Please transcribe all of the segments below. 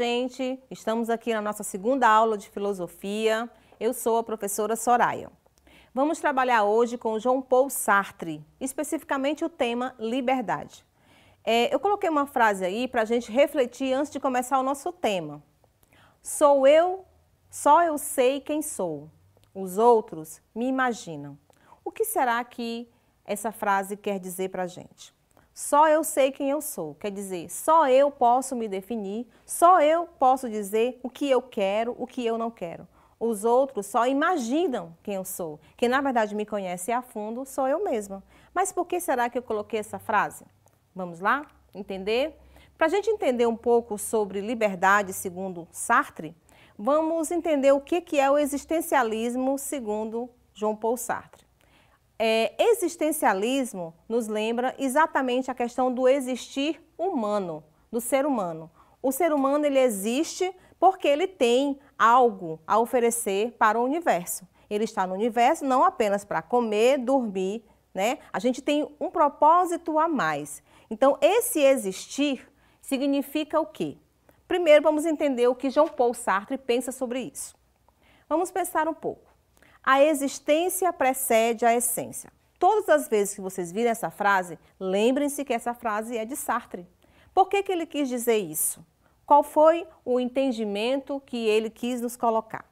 gente! Estamos aqui na nossa segunda aula de filosofia. Eu sou a professora Soraya. Vamos trabalhar hoje com João Paul Sartre, especificamente o tema liberdade. É, eu coloquei uma frase aí para a gente refletir antes de começar o nosso tema. Sou eu, só eu sei quem sou. Os outros me imaginam. O que será que essa frase quer dizer para a gente? Só eu sei quem eu sou. Quer dizer, só eu posso me definir, só eu posso dizer o que eu quero, o que eu não quero. Os outros só imaginam quem eu sou. Quem na verdade me conhece a fundo sou eu mesma. Mas por que será que eu coloquei essa frase? Vamos lá entender? Para a gente entender um pouco sobre liberdade segundo Sartre, vamos entender o que é o existencialismo segundo João Paul Sartre é, existencialismo nos lembra exatamente a questão do existir humano, do ser humano. O ser humano ele existe porque ele tem algo a oferecer para o universo. Ele está no universo não apenas para comer, dormir, né? A gente tem um propósito a mais. Então, esse existir significa o quê? Primeiro, vamos entender o que Jean Paul Sartre pensa sobre isso. Vamos pensar um pouco. A existência precede a essência. Todas as vezes que vocês virem essa frase, lembrem-se que essa frase é de Sartre. Por que, que ele quis dizer isso? Qual foi o entendimento que ele quis nos colocar?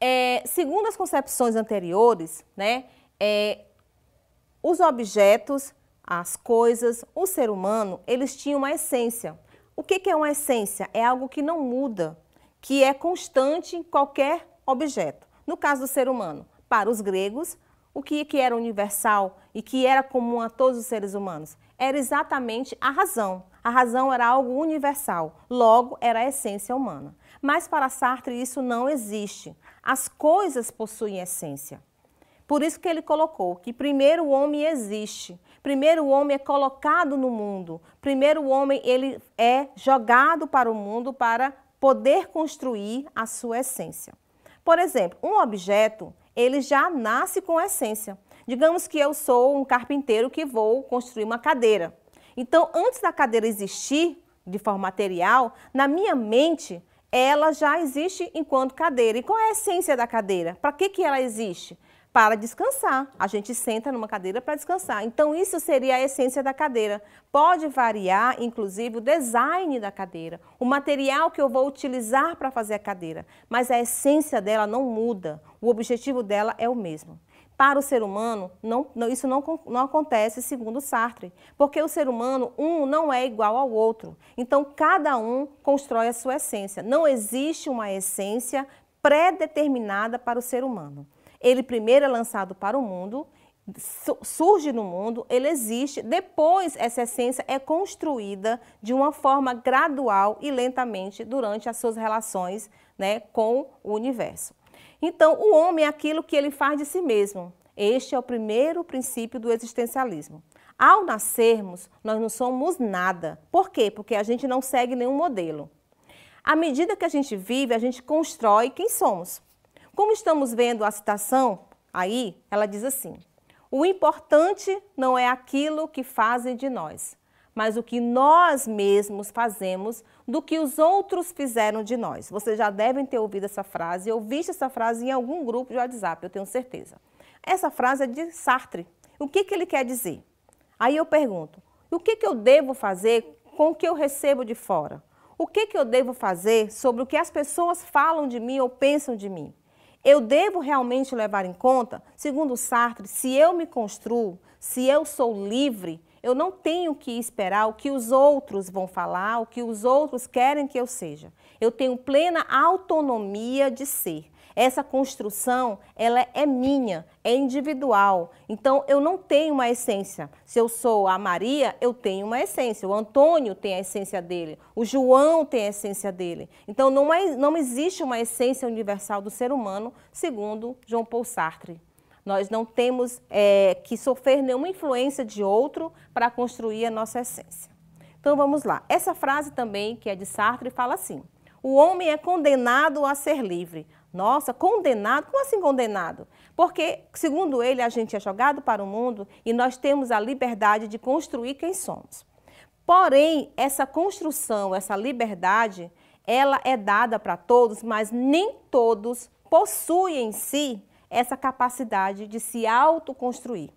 É, segundo as concepções anteriores, né, é, os objetos, as coisas, o ser humano, eles tinham uma essência. O que, que é uma essência? É algo que não muda, que é constante em qualquer objeto. No caso do ser humano, para os gregos, o que, que era universal e que era comum a todos os seres humanos? Era exatamente a razão. A razão era algo universal, logo, era a essência humana. Mas para Sartre isso não existe. As coisas possuem essência. Por isso que ele colocou que primeiro o homem existe, primeiro o homem é colocado no mundo, primeiro o homem ele é jogado para o mundo para poder construir a sua essência. Por exemplo, um objeto, ele já nasce com essência. Digamos que eu sou um carpinteiro que vou construir uma cadeira. Então, antes da cadeira existir de forma material, na minha mente, ela já existe enquanto cadeira. E qual é a essência da cadeira? Para que, que ela existe? para descansar. A gente senta numa cadeira para descansar. Então, isso seria a essência da cadeira. Pode variar, inclusive, o design da cadeira, o material que eu vou utilizar para fazer a cadeira, mas a essência dela não muda, o objetivo dela é o mesmo. Para o ser humano, não, não, isso não, não acontece segundo Sartre, porque o ser humano, um não é igual ao outro. Então, cada um constrói a sua essência. Não existe uma essência pré-determinada para o ser humano. Ele primeiro é lançado para o mundo, surge no mundo, ele existe, depois essa essência é construída de uma forma gradual e lentamente durante as suas relações né, com o universo. Então, o homem é aquilo que ele faz de si mesmo. Este é o primeiro princípio do existencialismo. Ao nascermos, nós não somos nada. Por quê? Porque a gente não segue nenhum modelo. À medida que a gente vive, a gente constrói quem somos. Como estamos vendo a citação aí, ela diz assim: o importante não é aquilo que fazem de nós, mas o que nós mesmos fazemos do que os outros fizeram de nós. Vocês já devem ter ouvido essa frase, ou visto essa frase em algum grupo de WhatsApp, eu tenho certeza. Essa frase é de Sartre. O que, que ele quer dizer? Aí eu pergunto: o que, que eu devo fazer com o que eu recebo de fora? O que, que eu devo fazer sobre o que as pessoas falam de mim ou pensam de mim? Eu devo realmente levar em conta, segundo Sartre, se eu me construo, se eu sou livre, eu não tenho que esperar o que os outros vão falar, o que os outros querem que eu seja. Eu tenho plena autonomia de ser. Essa construção, ela é minha, é individual. Então, eu não tenho uma essência. Se eu sou a Maria, eu tenho uma essência. O Antônio tem a essência dele. O João tem a essência dele. Então, não, é, não existe uma essência universal do ser humano, segundo João Paul Sartre. Nós não temos é, que sofrer nenhuma influência de outro para construir a nossa essência. Então vamos lá. Essa frase também, que é de Sartre, fala assim: O homem é condenado a ser livre, nossa, condenado? Como assim condenado? Porque, segundo ele, a gente é jogado para o mundo e nós temos a liberdade de construir quem somos. Porém, essa construção, essa liberdade, ela é dada para todos, mas nem todos possuem em si essa capacidade de se autoconstruir.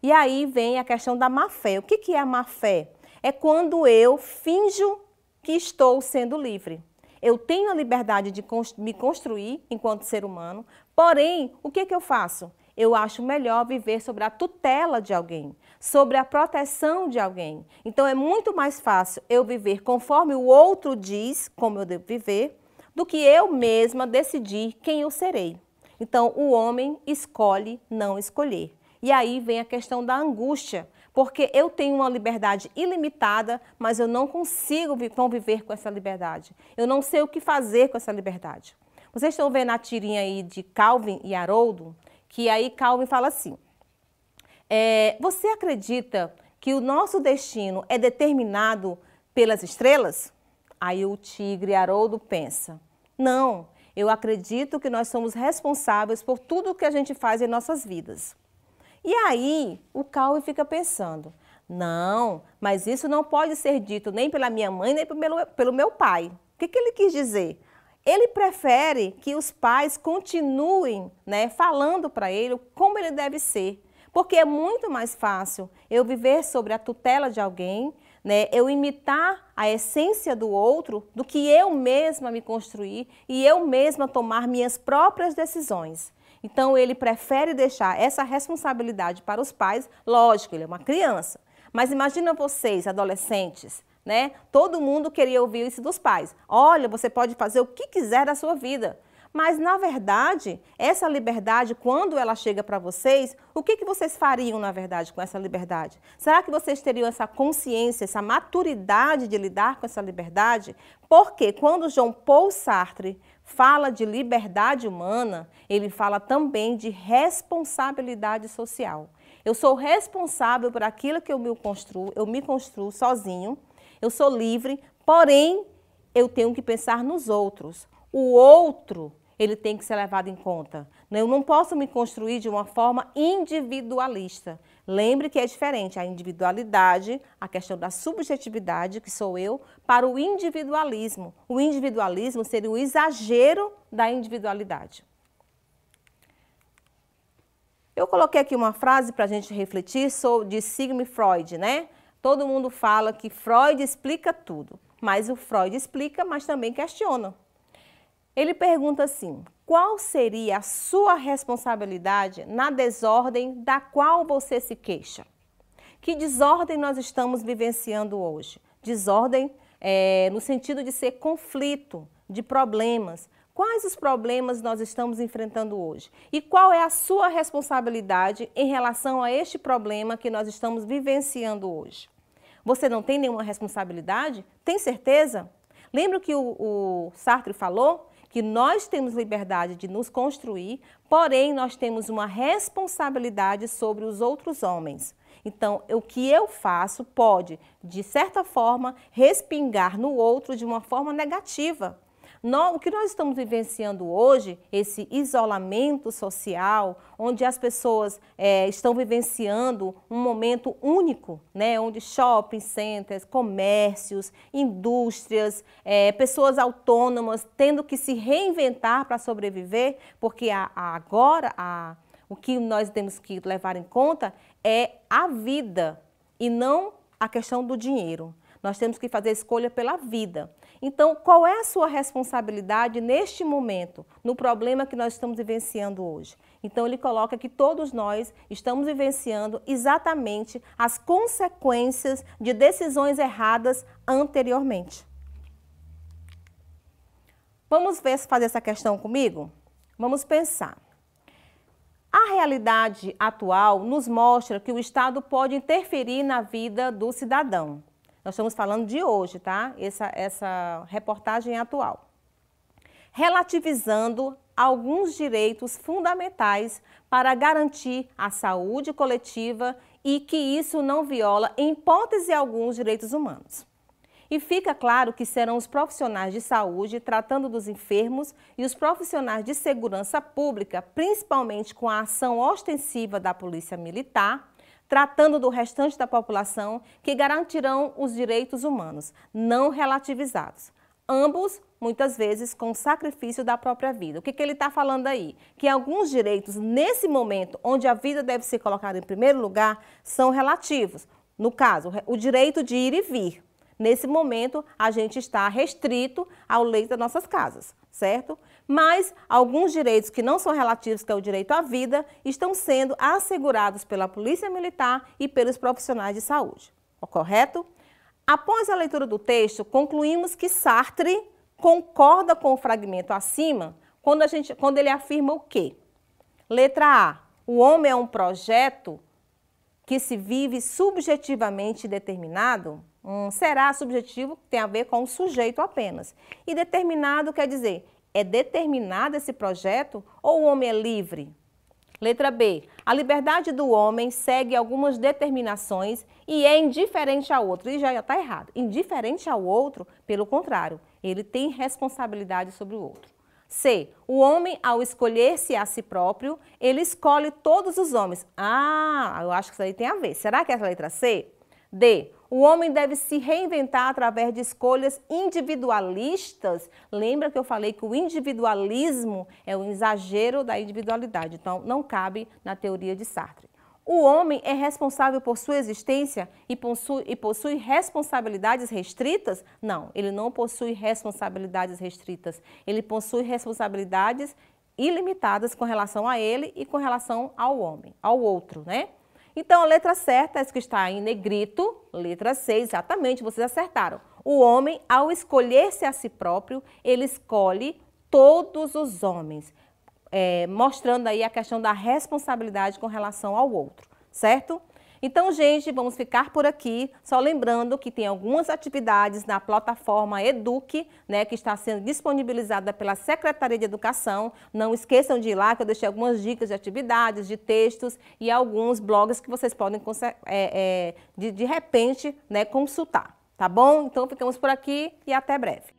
E aí vem a questão da má fé. O que é a má fé? É quando eu finjo que estou sendo livre. Eu tenho a liberdade de me construir enquanto ser humano, porém, o que, que eu faço? Eu acho melhor viver sobre a tutela de alguém, sobre a proteção de alguém. Então, é muito mais fácil eu viver conforme o outro diz como eu devo viver, do que eu mesma decidir quem eu serei. Então, o homem escolhe não escolher. E aí vem a questão da angústia, porque eu tenho uma liberdade ilimitada, mas eu não consigo conviver com essa liberdade. Eu não sei o que fazer com essa liberdade. Vocês estão vendo a tirinha aí de Calvin e Haroldo, que aí Calvin fala assim: é, Você acredita que o nosso destino é determinado pelas estrelas? Aí o tigre Haroldo pensa: Não, eu acredito que nós somos responsáveis por tudo o que a gente faz em nossas vidas. E aí o Cauê fica pensando: não, mas isso não pode ser dito nem pela minha mãe, nem pelo, pelo meu pai. O que, que ele quis dizer? Ele prefere que os pais continuem né, falando para ele como ele deve ser. Porque é muito mais fácil eu viver sobre a tutela de alguém, né, eu imitar a essência do outro, do que eu mesma me construir e eu mesma tomar minhas próprias decisões. Então ele prefere deixar essa responsabilidade para os pais, lógico, ele é uma criança. Mas imagina vocês, adolescentes, né? Todo mundo queria ouvir isso dos pais. Olha, você pode fazer o que quiser da sua vida. Mas, na verdade, essa liberdade, quando ela chega para vocês, o que, que vocês fariam, na verdade, com essa liberdade? Será que vocês teriam essa consciência, essa maturidade de lidar com essa liberdade? Porque quando João Paul Sartre fala de liberdade humana, ele fala também de responsabilidade social. Eu sou responsável por aquilo que eu me construo, eu me construo sozinho, eu sou livre, porém eu tenho que pensar nos outros. O outro ele tem que ser levado em conta. Eu não posso me construir de uma forma individualista. Lembre que é diferente a individualidade, a questão da subjetividade, que sou eu, para o individualismo. O individualismo seria o exagero da individualidade. Eu coloquei aqui uma frase para a gente refletir sobre, de Sigmund Freud, né? Todo mundo fala que Freud explica tudo, mas o Freud explica, mas também questiona. Ele pergunta assim: qual seria a sua responsabilidade na desordem da qual você se queixa? Que desordem nós estamos vivenciando hoje? Desordem é, no sentido de ser conflito, de problemas. Quais os problemas nós estamos enfrentando hoje? E qual é a sua responsabilidade em relação a este problema que nós estamos vivenciando hoje? Você não tem nenhuma responsabilidade? Tem certeza? Lembra que o, o Sartre falou que nós temos liberdade de nos construir, porém nós temos uma responsabilidade sobre os outros homens. Então, o que eu faço pode, de certa forma, respingar no outro de uma forma negativa o que nós estamos vivenciando hoje, esse isolamento social, onde as pessoas é, estão vivenciando um momento único, né, onde shopping centers, comércios, indústrias, é, pessoas autônomas tendo que se reinventar para sobreviver, porque a, a agora a, o que nós temos que levar em conta é a vida e não a questão do dinheiro. Nós temos que fazer escolha pela vida. Então, qual é a sua responsabilidade neste momento, no problema que nós estamos vivenciando hoje? Então, ele coloca que todos nós estamos vivenciando exatamente as consequências de decisões erradas anteriormente. Vamos ver, fazer essa questão comigo? Vamos pensar. A realidade atual nos mostra que o Estado pode interferir na vida do cidadão. Nós estamos falando de hoje, tá? Essa, essa reportagem atual. Relativizando alguns direitos fundamentais para garantir a saúde coletiva e que isso não viola, em hipótese alguns direitos humanos. E fica claro que serão os profissionais de saúde tratando dos enfermos e os profissionais de segurança pública, principalmente com a ação ostensiva da Polícia Militar, tratando do restante da população que garantirão os direitos humanos, não relativizados. Ambos, muitas vezes, com sacrifício da própria vida. O que, que ele está falando aí? Que alguns direitos, nesse momento, onde a vida deve ser colocada em primeiro lugar, são relativos. No caso, o direito de ir e vir, Nesse momento, a gente está restrito ao leito das nossas casas, certo? Mas alguns direitos que não são relativos, que é o direito à vida, estão sendo assegurados pela Polícia Militar e pelos profissionais de saúde. Correto? Após a leitura do texto, concluímos que Sartre concorda com o fragmento acima quando, a gente, quando ele afirma o quê? Letra A. O homem é um projeto que se vive subjetivamente determinado? Um será subjetivo tem a ver com o sujeito apenas. E determinado quer dizer, é determinado esse projeto ou o homem é livre? Letra B. A liberdade do homem segue algumas determinações e é indiferente ao outro. E já está errado. Indiferente ao outro, pelo contrário, ele tem responsabilidade sobre o outro. C. O homem, ao escolher-se a si próprio, ele escolhe todos os homens. Ah, eu acho que isso aí tem a ver. Será que é a letra C? D. O homem deve se reinventar através de escolhas individualistas. Lembra que eu falei que o individualismo é um exagero da individualidade, então não cabe na teoria de Sartre. O homem é responsável por sua existência e possui, e possui, responsabilidades restritas? Não, ele não possui responsabilidades restritas. Ele possui responsabilidades ilimitadas com relação a ele e com relação ao homem, ao outro, né? Então, a letra certa, é essa que está em negrito, letra C, exatamente, vocês acertaram. O homem, ao escolher-se a si próprio, ele escolhe todos os homens, é, mostrando aí a questão da responsabilidade com relação ao outro, certo? Então, gente, vamos ficar por aqui. Só lembrando que tem algumas atividades na plataforma Eduque, né, que está sendo disponibilizada pela Secretaria de Educação. Não esqueçam de ir lá, que eu deixei algumas dicas de atividades, de textos e alguns blogs que vocês podem, é, é, de, de repente, né, consultar. Tá bom? Então, ficamos por aqui e até breve.